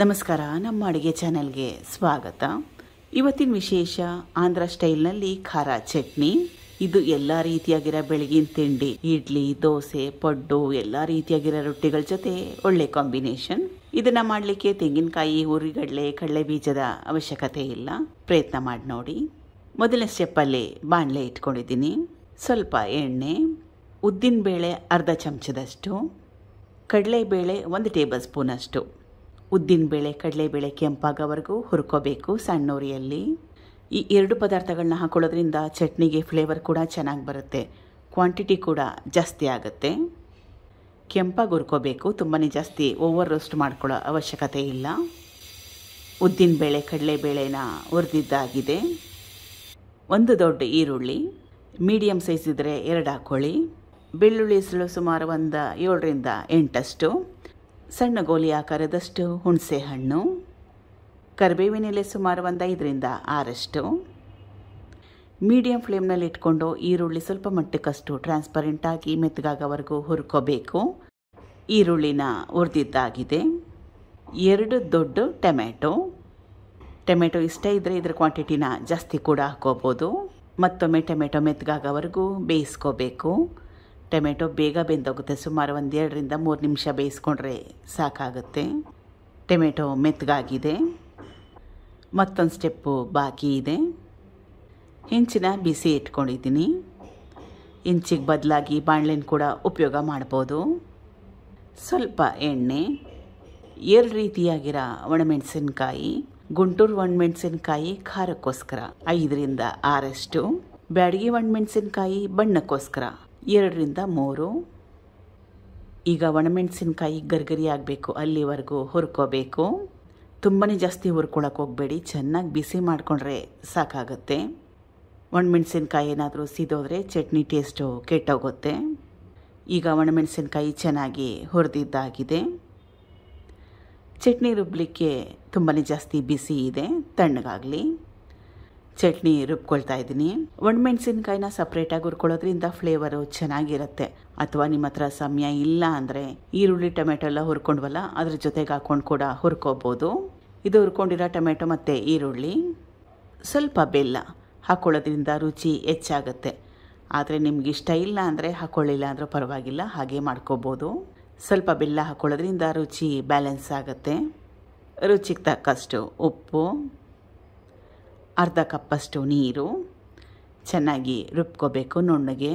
ನಮಸ್ಕಾರ ನಮ್ಮ ಅಡುಗೆ ಚಾನಲ್ಗೆ ಸ್ವಾಗತ ಇವತ್ತಿನ ವಿಶೇಷ ಆಂಧ್ರ ಸ್ಟೈಲ್ನಲ್ಲಿ ಖಾರ ಚಟ್ನಿ ಇದು ಎಲ್ಲ ರೀತಿಯಾಗಿರೋ ಬೆಳಗಿನ ತಿಂಡಿ ಇಡ್ಲಿ ದೋಸೆ ಪಡ್ಡು ಎಲ್ಲ ರೀತಿಯಾಗಿರೋ ರೊಟ್ಟಿಗಳ ಜೊತೆ ಒಳ್ಳೆ ಕಾಂಬಿನೇಷನ್ ಇದನ್ನು ಮಾಡಲಿಕ್ಕೆ ತೆಂಗಿನಕಾಯಿ ಹುರಿಗಡಲೆ ಕಡಲೆ ಬೀಜದ ಅವಶ್ಯಕತೆ ಇಲ್ಲ ಪ್ರಯತ್ನ ಮಾಡಿ ನೋಡಿ ಮೊದಲನೇ ಸ್ಟೆಪ್ಪಲ್ಲಿ ಬಾಣಲೆ ಇಟ್ಕೊಂಡಿದ್ದೀನಿ ಸ್ವಲ್ಪ ಎಣ್ಣೆ ಉದ್ದಿನ ಬೇಳೆ ಅರ್ಧ ಚಮಚದಷ್ಟು ಕಡಲೆಬೇಳೆ ಒಂದು ಟೇಬಲ್ ಸ್ಪೂನಷ್ಟು ಉದ್ದಿನ ಕಡಲೆ ಕಡಲೆಬೇಳೆ ಕೆಂಪಾಗೋವರೆಗೂ ಹುರ್ಕೋಬೇಕು ಸಣ್ಣ ಈ ಎರಡು ಪದಾರ್ಥಗಳನ್ನ ಹಾಕೊಳ್ಳೋದ್ರಿಂದ ಚಟ್ನಿಗೆ ಫ್ಲೇವರ್ ಕೂಡ ಚೆನ್ನಾಗಿ ಬರುತ್ತೆ ಕ್ವಾಂಟಿಟಿ ಕೂಡ ಜಾಸ್ತಿ ಆಗುತ್ತೆ ಕೆಂಪಾಗಿ ಹುರ್ಕೋಬೇಕು ತುಂಬಾ ಜಾಸ್ತಿ ಓವರ್ ರೋಸ್ಟ್ ಮಾಡ್ಕೊಳ್ಳೋ ಅವಶ್ಯಕತೆ ಇಲ್ಲ ಉದ್ದಿನ ಕಡಲೆ ಕಡಲೆಬೇಳೆನ ಹುರಿದಿದ್ದಾಗಿದೆ ಒಂದು ದೊಡ್ಡ ಈರುಳ್ಳಿ ಮೀಡಿಯಮ್ ಸೈಜ್ ಇದ್ದರೆ ಎರಡು ಹಾಕ್ಕೊಳ್ಳಿ ಬೆಳ್ಳುಳ್ಳಿ ಸುಮಾರು ಒಂದು ಏಳರಿಂದ ಎಂಟಷ್ಟು ಸಣ್ಣ ಗೋಲಿ ಆಕಾರದಷ್ಟು ಹುಣಸೆ ಹಣ್ಣು ಕರಿಬೇವಿನೆಲೆ ಸುಮಾರು ಒಂದು ಐದರಿಂದ ಆರಷ್ಟು ಮೀಡಿಯಂ ಫ್ಲೇಮ್ನಲ್ಲಿ ಇಟ್ಕೊಂಡು ಈರುಳ್ಳಿ ಸ್ವಲ್ಪ ಮಟ್ಟಕ್ಕಷ್ಟು ಟ್ರಾನ್ಸ್ಪರೆಂಟಾಗಿ ಮೆತ್ತಗಾಗವರೆಗೂ ಹುರ್ಕೋಬೇಕು ಈರುಳ್ಳಿನ ಹುರಿದಿದ್ದಾಗಿದೆ ಎರಡು ದೊಡ್ಡ ಟೊಮೆಟೊ ಟೊಮೆಟೊ ಇಷ್ಟ ಇದ್ದರೆ ಇದರ ಕ್ವಾಂಟಿಟಿನ ಜಾಸ್ತಿ ಕೂಡ ಹಾಕೋಬೋದು ಮತ್ತೊಮ್ಮೆ ಟೊಮೆಟೊ ಮೆತ್ತಗಾಗವರೆಗೂ ಬೇಯಿಸ್ಕೋಬೇಕು ಟೊಮೆಟೊ ಬೇಗ ಬೆಂದೋಗುತ್ತೆ ಸುಮಾರು ಒಂದೆರಡರಿಂದ ಮೂರು ನಿಮಿಷ ಬೇಯಿಸ್ಕೊಂಡ್ರೆ ಸಾಕಾಗುತ್ತೆ ಟೊಮೆಟೊ ಮೆತ್ತಗಾಗಿದೆ ಮತ್ತೊಂದು ಸ್ಟೆಪ್ಪು ಬಾಕಿ ಇದೆ ಹಿಂಚಿನ ಬಿಸಿ ಇಟ್ಕೊಂಡಿದ್ದೀನಿ ಇಂಚಿಗೆ ಬದಲಾಗಿ ಬಾಣಲೆನ ಕೂಡ ಉಪಯೋಗ ಮಾಡ್ಬೋದು ಸ್ವಲ್ಪ ಎಣ್ಣೆ ಎರಡು ರೀತಿಯಾಗಿರೋ ಒಣಮೆಣಸಿನ್ಕಾಯಿ ಗುಂಟೂರು ಒಣಮೆಣಸಿನ್ಕಾಯಿ ಖಾರಕ್ಕೋಸ್ಕರ ಐದರಿಂದ ಆರಷ್ಟು ಬ್ಯಾಡಗಿ ಒಣಮೆಣಸಿನ್ಕಾಯಿ ಬಣ್ಣಕ್ಕೋಸ್ಕರ ಎರಡರಿಂದ ಮೂರು ಈಗ ಒಣಮೆಣಸಿನಕಾಯಿ ಗರ್ಗರಿ ಆಗಬೇಕು ಅಲ್ಲಿವರೆಗೂ ಹುರ್ಕೋಬೇಕು ತುಂಬಾ ಜಾಸ್ತಿ ಹುರ್ಕೊಳಕ್ಕೆ ಹೋಗಬೇಡಿ ಚೆನ್ನಾಗಿ ಬಿಸಿ ಮಾಡಿಕೊಂಡ್ರೆ ಸಾಕಾಗುತ್ತೆ ಒಣಮೆಣಸಿನ್ಕಾಯಿ ಏನಾದರೂ ಸಿದೋದ್ರೆ ಚಟ್ನಿ ಟೇಸ್ಟು ಕೆಟ್ಟೋಗುತ್ತೆ ಈಗ ಒಣಮೆಣಸಿನ್ಕಾಯಿ ಚೆನ್ನಾಗಿ ಹುರಿದಿದ್ದಾಗಿದೆ ಚಟ್ನಿ ರುಬ್ಬಲಿಕ್ಕೆ ತುಂಬಾ ಜಾಸ್ತಿ ಬಿಸಿ ಇದೆ ತಣ್ಣಗಾಗಲಿ ಚಟ್ನಿ ರುಬ್ಕೊಳ್ತಾ ಇದ್ದೀನಿ ಒಣಮೆಣ್ಸಿನ್ಕಾಯಿನ ಸಪ್ರೇಟಾಗಿ ಹುರ್ಕೊಳ್ಳೋದ್ರಿಂದ ಫ್ಲೇವರು ಚೆನ್ನಾಗಿರುತ್ತೆ ಅಥವಾ ನಿಮ್ಮ ಹತ್ರ ಸಮಯ ಇಲ್ಲ ಅಂದರೆ ಈರುಳ್ಳಿ ಟೊಮೆಟೊ ಎಲ್ಲ ಹುರ್ಕೊಂಡ್ವಲ್ಲ ಅದ್ರ ಜೊತೆಗೆ ಹಾಕೊಂಡು ಕೂಡ ಹುರ್ಕೋಬೋದು ಇದು ಹುರ್ಕೊಂಡಿರೋ ಟೊಮೆಟೊ ಮತ್ತು ಈರುಳ್ಳಿ ಸ್ವಲ್ಪ ಬೆಲ್ಲ ಹಾಕೊಳ್ಳೋದ್ರಿಂದ ರುಚಿ ಹೆಚ್ಚಾಗುತ್ತೆ ಆದರೆ ನಿಮ್ಗೆ ಇಷ್ಟ ಇಲ್ಲ ಅಂದರೆ ಹಾಕ್ಕೊಳ್ಳಿಲ್ಲ ಅಂದರೂ ಪರವಾಗಿಲ್ಲ ಹಾಗೆ ಮಾಡ್ಕೋಬೋದು ಸ್ವಲ್ಪ ಬೆಲ್ಲ ಹಾಕ್ಕೊಳ್ಳೋದ್ರಿಂದ ರುಚಿ ಬ್ಯಾಲೆನ್ಸ್ ಆಗುತ್ತೆ ರುಚಿಗೆ ತಕ್ಕಷ್ಟು ಉಪ್ಪು ಅರ್ಧ ಕಪ್ಪಷ್ಟು ನೀರು ಚೆನ್ನಾಗಿ ರುಬ್ಕೋಬೇಕು ನುಣ್ಣಗೆ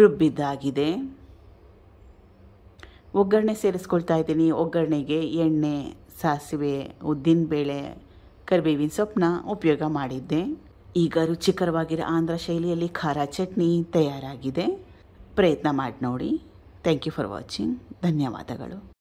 ರುಬ್ಬಿದ್ದಾಗಿದೆ ಒಗ್ಗರಣೆ ಸೇರಿಸ್ಕೊಳ್ತಾ ಇದ್ದೀನಿ ಒಗ್ಗರಣೆಗೆ ಎಣ್ಣೆ ಸಾಸಿವೆ ಉದ್ದಿನಬೇಳೆ ಕರಿಬೇವಿನ ಸೊಪ್ಪನ್ನ ಉಪಯೋಗ ಮಾಡಿದ್ದೆ ಈಗ ರುಚಿಕರವಾಗಿರೋ ಆಂಧ್ರ ಶೈಲಿಯಲ್ಲಿ ಖಾರ ಚಟ್ನಿ ತಯಾರಾಗಿದೆ ಪ್ರಯತ್ನ ಮಾಡಿ ನೋಡಿ ಥ್ಯಾಂಕ್ ಯು ಫಾರ್ ವಾಚಿಂಗ್ ಧನ್ಯವಾದಗಳು